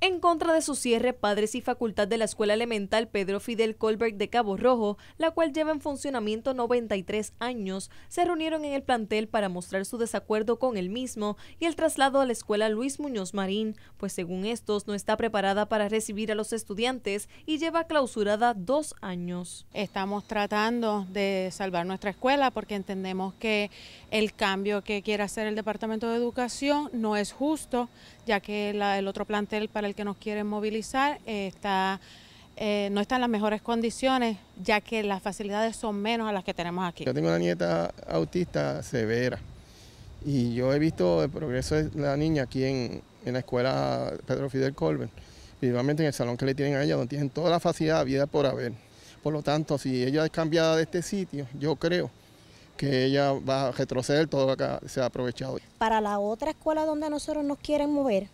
En contra de su cierre, padres y facultad de la Escuela Elemental Pedro Fidel Colbert de Cabo Rojo, la cual lleva en funcionamiento 93 años, se reunieron en el plantel para mostrar su desacuerdo con el mismo y el traslado a la Escuela Luis Muñoz Marín, pues según estos no está preparada para recibir a los estudiantes y lleva clausurada dos años. Estamos tratando de salvar nuestra escuela porque entendemos que el cambio que quiere hacer el Departamento de Educación no es justo, ya que el otro plantel para el que nos quieren movilizar eh, está, eh, no está en las mejores condiciones, ya que las facilidades son menos a las que tenemos aquí. Yo tengo una nieta autista severa y yo he visto el progreso de la niña aquí en, la escuela Pedro Fidel Colbert, principalmente en el salón que le tienen a ella, donde tienen toda la facilidad de vida por haber. Por lo tanto, si ella es cambiada de este sitio, yo creo que ella va a retroceder todo lo se ha aprovechado. Para la otra escuela donde nosotros nos quieren mover,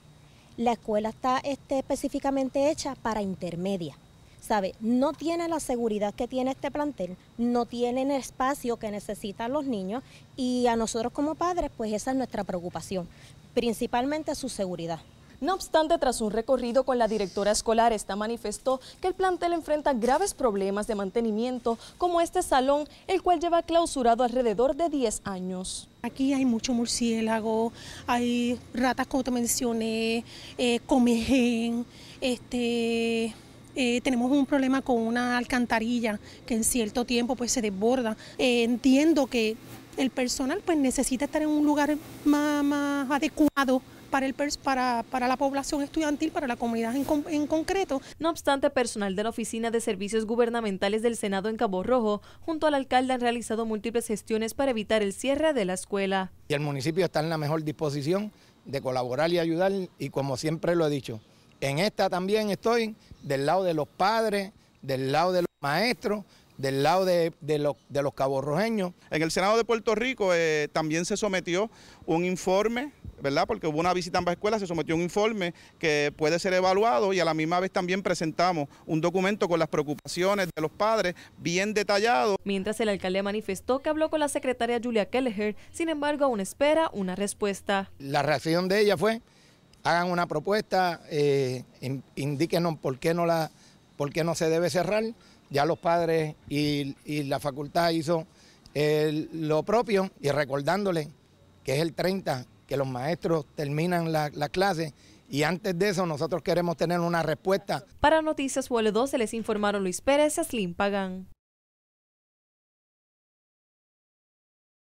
la escuela está este, específicamente hecha para intermedia. ¿sabe? No tiene la seguridad que tiene este plantel, no tiene el espacio que necesitan los niños y a nosotros como padres, pues esa es nuestra preocupación, principalmente su seguridad. No obstante, tras un recorrido con la directora escolar, esta manifestó que el plantel enfrenta graves problemas de mantenimiento, como este salón, el cual lleva clausurado alrededor de 10 años. Aquí hay mucho murciélago, hay ratas, como te mencioné, eh, comején, este... Eh, tenemos un problema con una alcantarilla que en cierto tiempo pues se desborda. Eh, entiendo que el personal pues necesita estar en un lugar más adecuado para, para, para la población estudiantil, para la comunidad en, concreto. No obstante, personal de la Oficina de Servicios Gubernamentales del Senado en Cabo Rojo, junto al alcalde, han realizado múltiples gestiones para evitar el cierre de la escuela. Y el municipio está en la mejor disposición de colaborar y ayudar, y como siempre lo he dicho, en esta también estoy del lado de los padres, del lado de los maestros, del lado de, de, los, de caborrojeños. En el Senado de Puerto Rico eh, también se sometió un informe, ¿verdad? Porque hubo una visita a ambas escuelas, se sometió un informe que puede ser evaluado y a la misma vez también presentamos un documento con las preocupaciones de los padres bien detallado. Mientras el alcalde manifestó que habló con la secretaria Julia Kelleher, sin embargo aún espera una respuesta. La reacción de ella fue, hagan una propuesta, eh, indíquenos por qué no la por qué no se debe cerrar, ya los padres y, la facultad hizo lo propio y recordándole que es el 30, que los maestros terminan la, clase y antes de eso nosotros queremos tener una respuesta. Para Noticias Vuelo 2 se les informaron Luis Pérez y Slim Pagán.